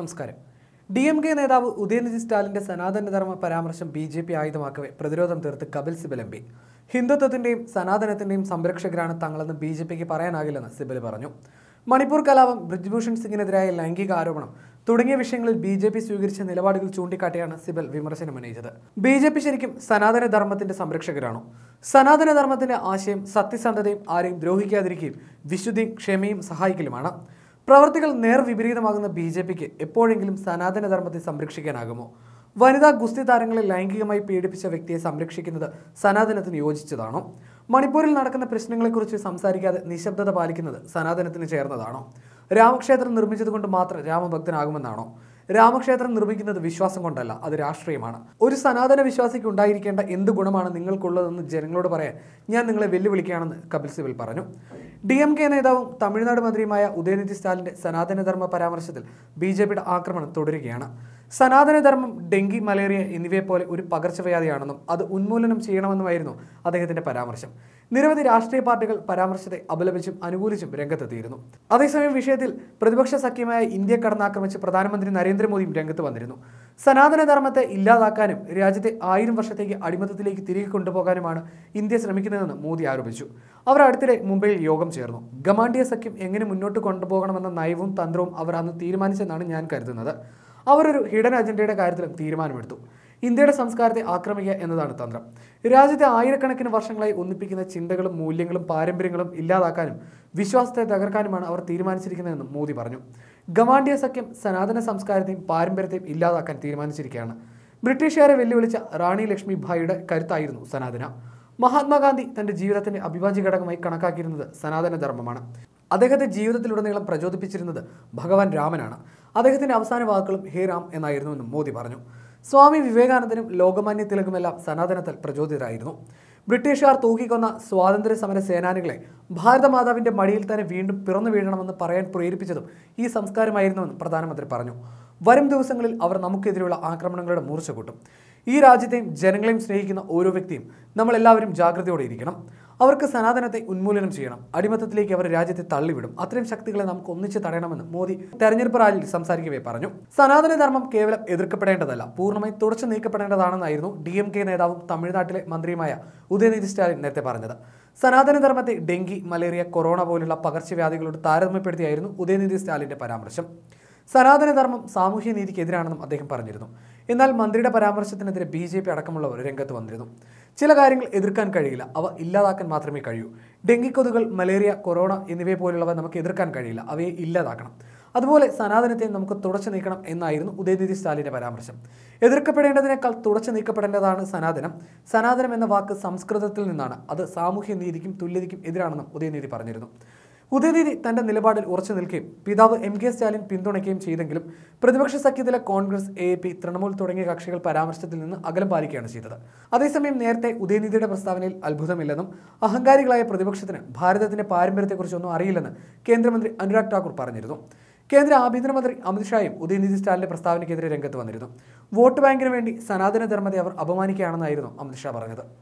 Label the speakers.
Speaker 1: നമസ്കാരം D M K നേതാവ് ഉദയനിധി സ്റ്റാലിന്റെ സനാതനധർമ്മ പരാമർശം ബി ജെ പി ആയുധമാക്കവേ പ്രതിരോധം തീർത്ത് കപിൽ സിബൽ എം പി ഹിന്ദുത്വത്തിന്റെയും സനാതനത്തിന്റെയും സംരക്ഷകരാണ് തങ്ങളെന്ന് ബി ജെ പിക്ക് പറയാനാകില്ലെന്ന് സിബൽ പറഞ്ഞു മണിപ്പൂർ കലാപം ബ്രിജ്ഭൂഷൺ സിംഗിനെതിരായ ലൈംഗിക ആരോപണം തുടങ്ങിയ വിഷയങ്ങളിൽ ബി ജെ പി സ്വീകരിച്ച നിലപാടുകൾ ചൂണ്ടിക്കാട്ടിയാണ് സിബൽ വിമർശനം ഉന്നയിച്ചത് ബി ജെ പി ശരിക്കും സനാതനധർമ്മത്തിന്റെ സംരക്ഷകരാണോ സനാതനധർമ്മത്തിന്റെ ആശയം സത്യസന്ധതയും ആരെയും ദ്രോഹിക്കാതിരിക്കുകയും വിശുദ്ധിയും ക്ഷമയും സഹായിക്കലുമാണ് പ്രവർത്തികൾ നേർവിപരീതമാകുന്ന ബി ജെ പിക്ക് എപ്പോഴെങ്കിലും സനാതനധർമ്മത്തെ സംരക്ഷിക്കാനാകുമോ വനിതാ ഗുസ്തി താരങ്ങളെ ലൈംഗികമായി പീഡിപ്പിച്ച വ്യക്തിയെ സംരക്ഷിക്കുന്നത് സനാതനത്തിന് യോജിച്ചതാണോ മണിപ്പൂരിൽ നടക്കുന്ന പ്രശ്നങ്ങളെക്കുറിച്ച് സംസാരിക്കാതെ നിശബ്ദത പാലിക്കുന്നത് സനാതനത്തിന് ചേർന്നതാണോ രാമക്ഷേത്രം നിർമ്മിച്ചതുകൊണ്ട് മാത്രം രാമഭക്തനാകുമെന്നാണോ രാമക്ഷേത്രം നിർമ്മിക്കുന്നത് വിശ്വാസം കൊണ്ടല്ല അത് രാഷ്ട്രീയമാണ് ഒരു സനാതന വിശ്വാസിക്ക് ഉണ്ടായിരിക്കേണ്ട എന്ത് ഗുണമാണ് നിങ്ങൾക്കുള്ളതെന്ന് ജനങ്ങളോട് പറയാൻ ഞാൻ നിങ്ങളെ വെല്ലുവിളിക്കുകയാണെന്ന് കപിൽ സിബിൽ പറഞ്ഞു ഡി എം കെ നേതാവും തമിഴ്നാട് മന്ത്രിയുമായ ഉദയനിധി സ്റ്റാലിന്റെ സനാതനധർമ്മ പരാമർശത്തിൽ ബി ജെ പിയുടെ ആക്രമണം തുടരുകയാണ് സനാതനധർമ്മം ഡെങ്കി മലേറിയ എന്നിവയെപ്പോലെ ഒരു പകർച്ചവ്യാധിയാണെന്നും അത് ഉന്മൂലനം ചെയ്യണമെന്നുമായിരുന്നു അദ്ദേഹത്തിന്റെ പരാമർശം നിരവധി രാഷ്ട്രീയ പാർട്ടികൾ പരാമർശത്തെ അപലപിച്ചും അനുകൂലിച്ചും രംഗത്തെത്തിയിരുന്നു അതേസമയം വിഷയത്തിൽ പ്രതിപക്ഷ സഖ്യമായ ഇന്ത്യ കടന്നാക്രമിച്ച് പ്രധാനമന്ത്രി നരേന്ദ്രമോദിയും രംഗത്ത് വന്നിരുന്നു സനാതനധർമ്മത്തെ ഇല്ലാതാക്കാനും രാജ്യത്തെ ആയിരം വർഷത്തേക്ക് അടിമത്തത്തിലേക്ക് തിരികെ കൊണ്ടുപോകാനുമാണ് ഇന്ത്യ ശ്രമിക്കുന്നതെന്ന് മോദി ആരോപിച്ചു അവർ അടുത്തിടെ മുംബൈയിൽ യോഗം ചേർന്നു ഗമാണ്ടിയ സഖ്യം എങ്ങനെ മുന്നോട്ട് കൊണ്ടുപോകണമെന്ന നയവും തന്ത്രവും അവർ അന്ന് തീരുമാനിച്ചെന്നാണ് ഞാൻ കരുതുന്നത് അവർ ഒരു ഹിഡൻ അജണ്ടയുടെ കാര്യത്തിലും തീരുമാനമെടുത്തു ഇന്ത്യയുടെ സംസ്കാരത്തെ ആക്രമിക്കുക എന്നതാണ് തന്ത്രം രാജ്യത്തെ ആയിരക്കണക്കിന് വർഷങ്ങളായി ഒന്നിപ്പിക്കുന്ന ചിന്തകളും മൂല്യങ്ങളും പാരമ്പര്യങ്ങളും ഇല്ലാതാക്കാനും വിശ്വാസത്തെ തകർക്കാനുമാണ് അവർ തീരുമാനിച്ചിരിക്കുന്നതെന്നും മോദി പറഞ്ഞു ഗവാണ്ടിയ സഖ്യം സനാതന സംസ്കാരത്തെയും പാരമ്പര്യത്തെയും ഇല്ലാതാക്കാൻ തീരുമാനിച്ചിരിക്കുകയാണ് ബ്രിട്ടീഷുകാരെ വെല്ലുവിളിച്ച റാണി ലക്ഷ്മിഭായിയുടെ കരുത്തായിരുന്നു സനാതന മഹാത്മാഗാന്ധി തന്റെ ജീവിതത്തിന്റെ അഭിവാജ്യ ഘടകമായി കണക്കാക്കിയിരുന്നത് സനാതന ധർമ്മമാണ് അദ്ദേഹത്തെ ജീവിതത്തിലുടനീളം പ്രചോദിപ്പിച്ചിരുന്നത് ഭഗവാൻ രാമനാണ് അദ്ദേഹത്തിന്റെ അവസാന വാക്കുകളും ഹേ രാം എന്നായിരുന്നുവെന്നും മോദി പറഞ്ഞു സ്വാമി വിവേകാനന്ദനും ലോകമാന്യ തിലകുമെല്ലാം സനാതനത്തിൽ പ്രചോദിതരായിരുന്നു ബ്രിട്ടീഷുകാർ തൂക്കിക്കൊന്ന സ്വാതന്ത്ര്യ സമര സേനാനികളെ ഭാരതമാതാവിൻ്റെ മടിയിൽ തന്നെ വീണ്ടും പിറന്നു വീഴണമെന്ന് പറയാൻ പ്രേരിപ്പിച്ചതും ഈ സംസ്കാരമായിരുന്നുവെന്ന് പ്രധാനമന്ത്രി പറഞ്ഞു വരും ദിവസങ്ങളിൽ അവർ നമുക്കെതിരെയുള്ള ആക്രമണങ്ങളുടെ മൂർച്ച കൂട്ടും ഈ രാജ്യത്തെയും ജനങ്ങളെയും സ്നേഹിക്കുന്ന ഓരോ വ്യക്തിയും നമ്മളെല്ലാവരും ജാഗ്രതയോടെ ഇരിക്കണം അവർക്ക് സനാതനത്തെ ഉന്മൂലനം ചെയ്യണം അടിമത്തത്തിലേക്ക് അവർ രാജ്യത്തെ തള്ളിവിടും അത്തരം ശക്തികളെ നമുക്ക് ഒന്നിച്ച് തടയണമെന്ന് മോദി തെരഞ്ഞെടുപ്പ് റാലിയിൽ സംസാരിക്കവേ പറഞ്ഞു സനാതന ധർമ്മം കേവലം എതിർക്കപ്പെടേണ്ടതല്ല പൂർണ്ണമായി തുടച്ചു നീക്കപ്പെടേണ്ടതാണെന്നായിരുന്നു ഡി എം കെ നേതാവും തമിഴ്നാട്ടിലെ മന്ത്രിയുമായ ഉദയനിധി സ്റ്റാലിൻ നേരത്തെ പറഞ്ഞത് സനാതനധർമ്മത്തെ ഡെങ്കി മലേറിയ കൊറോണ പോലുള്ള പകർച്ചവ്യാധികളോട് താരതമ്യപ്പെടുത്തിയായിരുന്നു ഉദയനിധി സ്റ്റാലിന്റെ പരാമർശം സനാതന ധർമ്മം സാമൂഹ്യനീതിക്കെതിരാണെന്നും അദ്ദേഹം പറഞ്ഞിരുന്നു എന്നാൽ മന്ത്രിയുടെ പരാമർശത്തിനെതിരെ ബി ജെ പി അടക്കമുള്ളവർ രംഗത്ത് വന്നിരുന്നു ചില കാര്യങ്ങൾ എതിർക്കാൻ കഴിയില്ല അവ ഇല്ലാതാക്കാൻ മാത്രമേ കഴിയൂ ഡെങ്കിക്കൊതുകൾ മലേറിയ കൊറോണ എന്നിവയെ പോലുള്ളവ നമുക്ക് എതിർക്കാൻ കഴിയില്ല അവയെ ഇല്ലാതാക്കണം അതുപോലെ സനാതനത്തെ നമുക്ക് തുടച്ചു നീക്കണം എന്നായിരുന്നു ഉദയനിധി സ്റ്റാലിൻ്റെ പരാമർശം എതിർക്കപ്പെടേണ്ടതിനേക്കാൾ തുടച്ചു നീക്കപ്പെടേണ്ടതാണ് സനാതനം സനാതനം എന്ന വാക്ക് സംസ്കൃതത്തിൽ നിന്നാണ് അത് സാമൂഹ്യ നീതിക്കും തുല്യതയ്ക്കും എതിരാണെന്നും ഉദയനിധി പറഞ്ഞിരുന്നു ഉദയനിധി തന്റെ നിലപാടിൽ ഉറച്ചു നിൽക്കുകയും പിതാവ് എം കെ സ്റ്റാലിൻ പിന്തുണയ്ക്കുകയും ചെയ്തെങ്കിലും പ്രതിപക്ഷ സഖ്യത്തിലെ കോൺഗ്രസ് എ പി തൃണമൂൽ തുടങ്ങിയ കക്ഷികൾ പരാമർശത്തിൽ നിന്ന് അകലം പാലിക്കുകയാണ് ചെയ്തത് അതേസമയം നേരത്തെ ഉദയനിധിയുടെ പ്രസ്താവനയിൽ അത്ഭുതമില്ലെന്നും അഹങ്കാരികളായ പ്രതിപക്ഷത്തിന് ഭാരതത്തിന്റെ പാരമ്പര്യത്തെക്കുറിച്ചൊന്നും അറിയില്ലെന്ന് കേന്ദ്രമന്ത്രി അനുരാഗ് ഠാക്കൂർ പറഞ്ഞിരുന്നു കേന്ദ്ര ആഭ്യന്തരമന്ത്രി അമിത്ഷായും ഉദയനിധി സ്റ്റാലിന്റെ പ്രസ്താവനയ്ക്കെതിരെ രംഗത്ത് വന്നിരുന്നു വോട്ട് ബാങ്കിന് വേണ്ടി സനാതന ധർമ്മത്തെ അവർ അപമാനിക്കുകയാണെന്നായിരുന്നു അമിത്ഷാ പറഞ്ഞത്